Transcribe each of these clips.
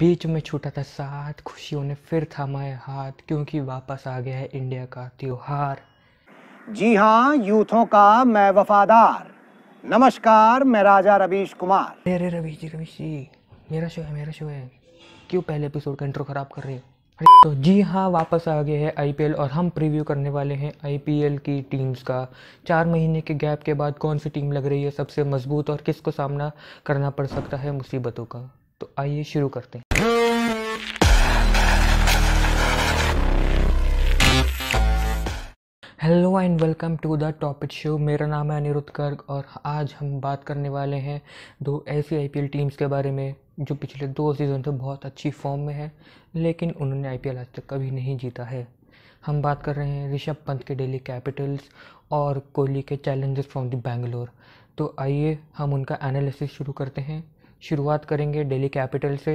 बीच में छूटा था साथ खुशियों ने फिर थामाए हाथ क्योंकि वापस आ गया है इंडिया का त्योहार जी हाँ यूथों का मैं वफादार नमस्कार मैं राजा रवीश कुमार अरे रवीश जी रवीश जी मेरा शो है मेरा शो है क्यों पहले एपिसोड का इंट्रो खराब कर रहे हो तो जी हाँ वापस आ गए हैं आईपीएल और हम प्रीव्यू करने वाले हैं आईपीएल की टीम्स का चार महीने के गैप के बाद कौन सी टीम लग रही है सबसे मजबूत और किसको सामना करना पड़ सकता है मुसीबतों का तो आइए शुरू करते हैं hello and welcome to the topic show मेरा नाम है अनिरुद्ध गर्ग और आज हम बात करने वाले हैं दो ऐसी आईपीएल टीम्स के बारे में जो पिछले दो सीज़न से बहुत अच्छी फॉर्म में है लेकिन उन्होंने एल आज तक कभी नहीं जीता है हम बात कर रहे हैं ऋषभ पंत के डेली कैपिटल्स और कोहली के चैलेंजर्स फ्रॉम द बेंगलोर तो आइए हम उनका एनालिसिस शुरू करते हैं शुरुआत करेंगे डेली कैपिटल से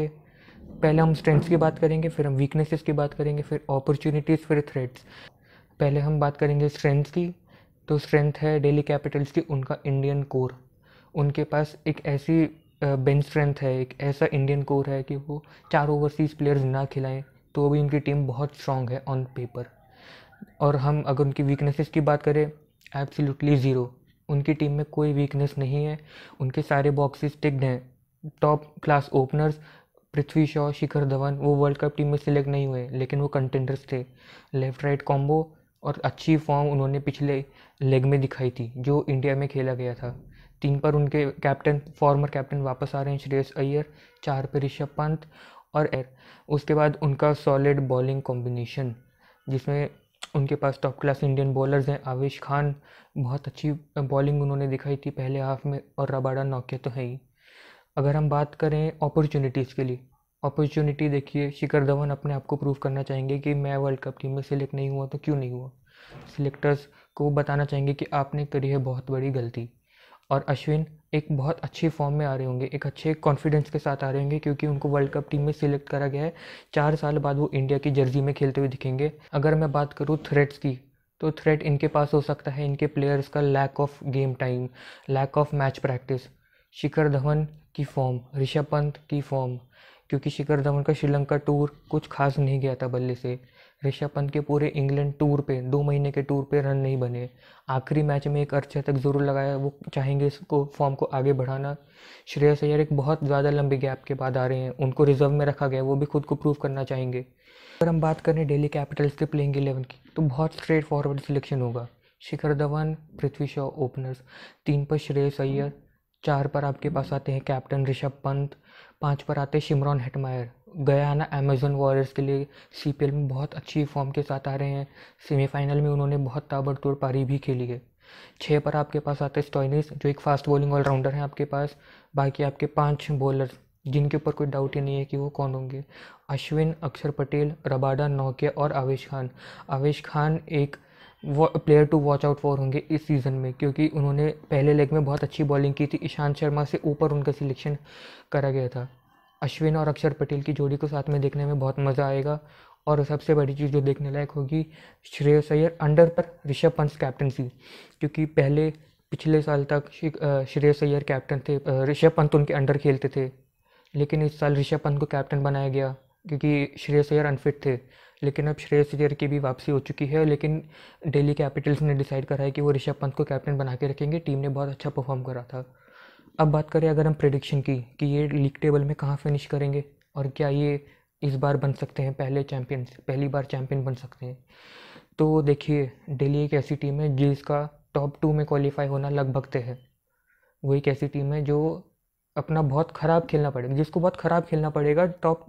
पहले हम स्ट्रेंथ्स की बात करेंगे फिर हम वीकनेसेस की बात करेंगे फिर अपॉर्चुनिटीज़ फिर थ्रेट्स पहले हम बात करेंगे स्ट्रेंथ्स की तो स्ट्रेंथ है डेली कैपिटल्स की उनका इंडियन कोर उनके पास एक ऐसी बेंच स्ट्रेंथ है एक ऐसा इंडियन कोर है कि वो चार ओवरसीज प्लेयर्स ना खिलाएं तो भी उनकी टीम बहुत स्ट्रांग है ऑन पेपर और हम अगर उनकी वीकनेसेस की बात करें एब्सोल्युटली ज़ीरो उनकी टीम में कोई वीकनेस नहीं है उनके सारे बॉक्सेस टिक्ड हैं top class openers Prithvi Shaw Shikhar Dhawan वो वर्ल्ड कप टीम में सिलेक्ट नहीं हुए लेकिन वो कंटेंडर्स थे लेफ्ट राइट कॉम्बो और अच्छी फॉर्म उन्होंने पिछले लेग में दिखाई थी जो इंडिया में खेला गया था तीन पर उनके कैप्टन फॉर्मर कैप्टन वापस आ रहे हैं श्रेयस अय्यर चार पर ऋषभ पंत और एर उसके बाद उनका सॉलिड बॉलिंग कॉम्बिनेशन जिसमें उनके पास टॉप क्लास इंडियन बॉलर्स हैं आवेश खान बहुत अच्छी बॉलिंग उन्होंने दिखाई थी पहले हाफ में और रबाडा नौके तो है ही अगर हम बात करें अपॉर्चुनिटीज़ के लिए अपॉर्चुनिटी देखिए शिखर धवन अपने आप को प्रूव करना चाहेंगे कि मैं वर्ल्ड कप टीम में सिलेक्ट नहीं हुआ तो क्यों नहीं हुआ सिलेक्टर्स को बताना चाहेंगे कि आपने करी है बहुत बड़ी गलती और अश्विन एक बहुत अच्छे फॉर्म में आ रहे होंगे एक अच्छे कॉन्फिडेंस के साथ आ रहे होंगे क्योंकि उनको वर्ल्ड कप टीम में सिलेक्ट करा गया है चार साल बाद वो इंडिया की जर्जी में खेलते हुए दिखेंगे अगर मैं बात करूँ थ्रेट्स की तो थ्रेट इनके पास हो सकता है इनके प्लेयर्स का lack of game time lack of match practice Shikhar Dhawan की फॉर्म ऋषभ पंत की फॉर्म क्योंकि शिखर धवन का श्रीलंका टूर कुछ खास नहीं गया था बल्ले से ऋषभ पंत के पूरे इंग्लैंड टूर पे दो महीने के टूर पे रन नहीं बने आखिरी मैच में एक अर्चे तक ज़रूर लगाया वो चाहेंगे इसको फॉर्म को आगे बढ़ाना श्रेयस अय्यर एक बहुत ज़्यादा लंबे गैप के बाद आ रहे हैं उनको रिजर्व में रखा गया वो भी खुद को प्रूव करना चाहेंगे अगर हम बात करें डेली कैपिटल्स के प्लेइंग इलेवन की तो बहुत स्ट्रेट फॉरवर्ड सिलेक्शन होगा शिखर धवन पृथ्वी शॉ ओपनर्स तीन पर श्रेयस अय्यर चार पर आपके पास आते हैं कैप्टन ऋषभ पंत पाँच पर आते हैं शिमरॉन हेटमायर गया ना अमेजोन वॉरियर्स के लिए सी में बहुत अच्छी फॉर्म के साथ आ रहे हैं सेमीफाइनल में उन्होंने बहुत ताबड़तोड़ पारी भी खेली है छः पर आपके पास आते हैं स्टॉइनिस जो एक फास्ट बॉलिंग ऑलराउंडर हैं आपके पास बाकी आपके पाँच बॉलर जिनके ऊपर कोई डाउट ही नहीं है कि वो कौन होंगे अश्विन अक्षर पटेल रबाडा नौके और आवेश खान आवेश खान एक player to watch out for होंगे इस सीज़न में क्योंकि उन्होंने पहले लेग में बहुत अच्छी बॉलिंग की थी ईशांत शर्मा से ऊपर उनका सिलेक्शन करा गया था अश्विन और अक्षर पटेल की जोड़ी को साथ में देखने में बहुत मज़ा आएगा और सबसे बड़ी चीज़ जो देखने लायक होगी श्रेयस अय्यर अंडर पर ऋषभ पंत कैप्टनसी क्योंकि पहले पिछले साल तक श्रेयस अय्यर कैप्टन थे ऋषभ पंत उनके अंडर खेलते थे लेकिन इस साल ऋषभ पंत को कैप्टन बनाया गया क्योंकि श्रेयस अय्यर अनफिट थे लेकिन अब श्रेयस अय्यर की भी वापसी हो चुकी है लेकिन डेली कैपिटल्स ने डिसाइड करा है कि वो ऋषभ पंत को कैप्टन बना के रखेंगे टीम ने बहुत अच्छा परफॉर्म करा था अब बात करें अगर हम प्रडिक्शन की कि ये लीग टेबल में कहाँ फिनिश करेंगे और क्या ये इस बार बन सकते हैं पहले चैम्पियन पहली बार चैम्पियन बन सकते हैं तो देखिए डेली एक ऐसी टीम है जिसका टॉप टू में क्वालिफाई होना लगभग तय है वो एक ऐसी टीम है जो अपना बहुत ख़राब खेलना पड़ेगा जिसको बहुत ख़राब खेलना पड़ेगा टॉप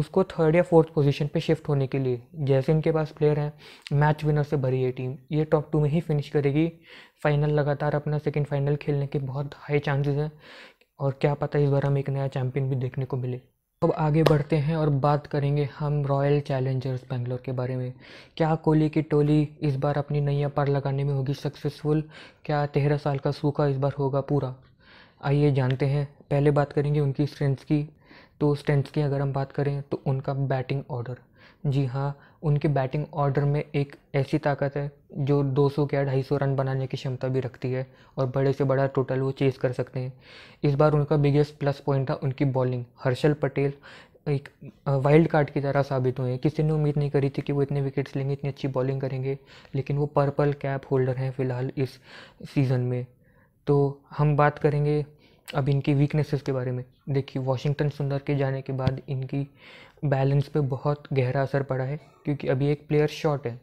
उसको थर्ड या फोर्थ पोजीशन पे शिफ्ट होने के लिए जैसे इनके पास प्लेयर हैं मैच विनर से भरी है टीम ये टॉप टू में ही फिनिश करेगी फाइनल लगातार अपना सेकंड फाइनल खेलने के बहुत हाई चांसेस हैं और क्या पता इस बार हमें एक नया चैम्पियन भी देखने को मिले अब आगे बढ़ते हैं और बात करेंगे हम रॉयल चैलेंजर्स बेंगलोर के बारे में क्या कोहली की टोली इस बार अपनी नैया पार लगाने में होगी सक्सेसफुल क्या तेरह साल का सूखा इस बार होगा पूरा आइए जानते हैं पहले बात करेंगे उनकी स्ट्रेंथ्स की तो स्ट्रेंथ्स की अगर हम बात करें तो उनका बैटिंग ऑर्डर जी हाँ उनके बैटिंग ऑर्डर में एक ऐसी ताकत है जो 200 या 250 रन बनाने की क्षमता भी रखती है और बड़े से बड़ा टोटल वो चेस कर सकते हैं इस बार उनका बिगेस्ट प्लस पॉइंट था उनकी बॉलिंग हर्षल पटेल एक वाइल्ड कार्ड की तरह साबित हुए हैं किसी ने उम्मीद नहीं करी थी कि वो इतने विकेट्स लेंगे इतनी अच्छी बॉलिंग करेंगे लेकिन वो पर्पल कैप होल्डर हैं फिलहाल इस सीज़न में तो हम बात करेंगे अब इनकी वीकनेसेस के बारे में देखिए वाशिंगटन सुंदर के जाने के बाद इनकी बैलेंस पे बहुत गहरा असर पड़ा है क्योंकि अभी एक प्लेयर शॉट है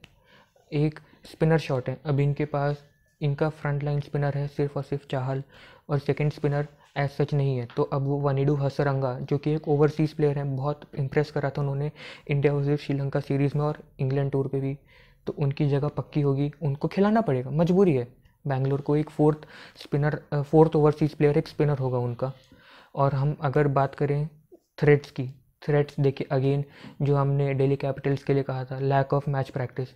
एक स्पिनर शॉट है अब इनके पास इनका फ्रंट लाइन स्पिनर है सिर्फ और सिर्फ चाहल और सेकंड स्पिनर एज सच नहीं है तो अब वो वनीडू हसरंगा जो कि एक ओवरसीज़ प्लेयर है बहुत इम्प्रेस करा था उन्होंने इंडिया वर्सेज श्रीलंका सीरीज़ में और इंग्लैंड टूर पे भी तो उनकी जगह पक्की होगी उनको खिलाना पड़ेगा मजबूरी है बैंगलोर को एक fourth spinner fourth overseas player एक स्पिनर होगा उनका और हम अगर बात करें थ्रेड्स की थ्रेड्स देखिए अगेन जो हमने डेली कैपिटल्स के लिए कहा था lack of match practice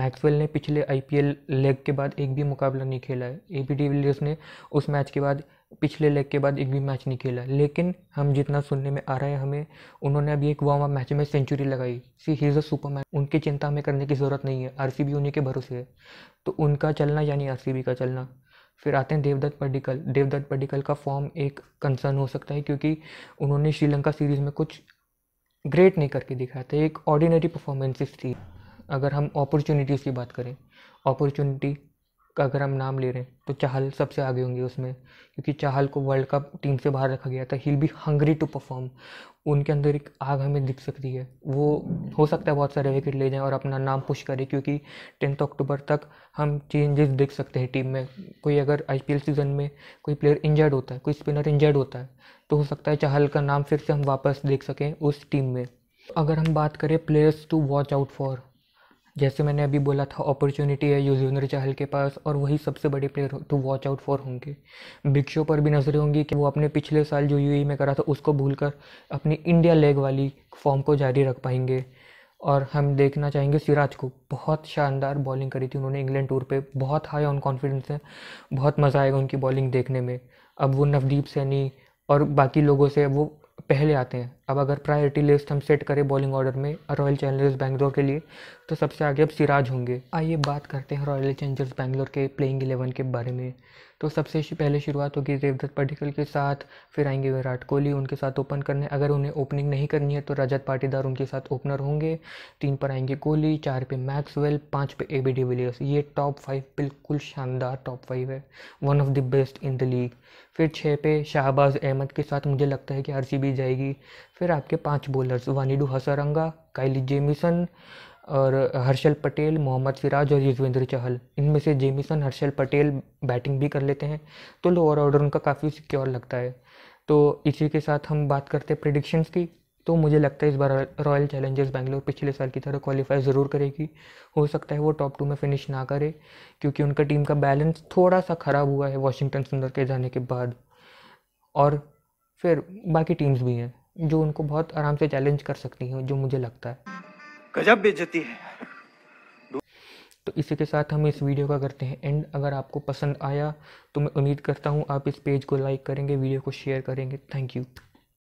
Maxwell ने पिछले आईपीएल लेग के बाद एक भी मुकाबला नहीं खेला है ए बी विलियर्स ने उस मैच के बाद पिछले लेग के बाद एक भी मैच नहीं खेला लेकिन हम जितना सुनने में आ रहे हैं हमें उन्होंने अभी एक वार्म मैच में सेंचुरी लगाई see he is a superman उनकी चिंता हमें करने की ज़रूरत नहीं है आर उन्हीं के भरोसे है तो उनका चलना यानी आर का चलना फिर आते हैं देवदत्त पडिकल देवदत्त पडिकल का फॉर्म एक कंसर्न हो सकता है क्योंकि उन्होंने श्रीलंका सीरीज़ में कुछ ग्रेट नहीं करके दिखाया था एक ऑर्डिनरी परफॉर्मेंसेस थी अगर हम अपॉर्चुनिटीज़ की बात करें अपॉर्चुनिटी का अगर हम नाम ले रहे हैं तो चाहल सबसे आगे होंगे उसमें क्योंकि चाहल को वर्ल्ड कप टीम से बाहर रखा गया था he'll be hungry to perform उनके अंदर एक आग हमें दिख सकती है वो हो सकता है बहुत सारे विकेट ले जाएं और अपना नाम पुश करें क्योंकि टेंथ अक्टूबर तक हम चेंजेस देख सकते हैं टीम में कोई अगर आई सीज़न में कोई प्लेयर इंजर्ड होता है कोई स्पिनर इंजर्ड होता है तो हो सकता है चाहल का नाम फिर से हम वापस देख सकें उस टीम में अगर हम बात करें players to watch out for जैसे मैंने अभी बोला था अपॉर्चुनिटी है युजवेंद्र चहल के पास और वही सबसे बड़े player to watch out for होंगे बिग शो पर भी नजरें होंगी कि वो अपने पिछले साल जो यू e में करा था उसको भूलकर अपनी इंडिया लेग वाली फॉर्म को जारी रख पाएंगे और हम देखना चाहेंगे सिराज को बहुत शानदार बॉलिंग करी थी उन्होंने इंग्लैंड टूर पर बहुत हाई ऑन कॉन्फिडेंस है बहुत मज़ा आएगा उनकी बॉलिंग देखने में अब वो नवदीप सैनी और बाकी लोगों से वो पहले आते हैं अब अगर प्रायोरिटी लिस्ट हम सेट करें बॉलिंग ऑर्डर में रॉयल चैलेंजर्स बैंगलोर के लिए तो सबसे आगे अब सिराज होंगे आइए बात करते हैं रॉयल चैलेंजर्स बैंगलोर के प्लेइंग एलेवन के बारे में तो सबसे पहले शुरुआत होगी देवदत्त पटिकल के साथ फिर आएंगे विराट कोहली उनके साथ ओपन करने अगर उन्हें ओपनिंग नहीं करनी है तो रजत पाटीदार उनके साथ ओपनर होंगे तीन पर आएंगे कोहली चार पे मैक्सवेल पाँच पे ए बी विलियर्स ये टॉप फाइव बिल्कुल शानदार टॉप फाइव है one of the best in the league फिर छः पे शाहबाज अहमद के साथ मुझे लगता है कि आर जाएगी फिर आपके पांच bowlers Wanindu Hasaranga Kyle Jamieson और हर्षल पटेल मोहम्मद सिराज और युजवेंद्र चहल इनमें से जेमिसन हर्षल पटेल बैटिंग भी कर लेते हैं तो लोअर ऑर्डर उनका काफ़ी सिक्योर लगता है तो इसी के साथ हम बात करते हैं प्रिडिक्शंस की तो मुझे लगता है इस बार रॉयल चैलेंजर्स बैंगलोर पिछले साल की तरह क्वालिफाई ज़रूर करेगी हो सकता है वो टॉप टू में फिनिश ना करे क्योंकि उनका टीम का बैलेंस थोड़ा सा ख़राब हुआ है वॉशिंगटन सुंदर के जाने के बाद और फिर बाकी टीम्स भी हैं जो उनको बहुत आराम से चैलेंज कर सकती हैं जो मुझे लगता है गजब बेचती है तो इसी के साथ हम इस वीडियो का करते हैं एंड अगर आपको पसंद आया तो मैं उम्मीद करता हूँ आप इस पेज को लाइक करेंगे वीडियो को शेयर करेंगे थैंक यू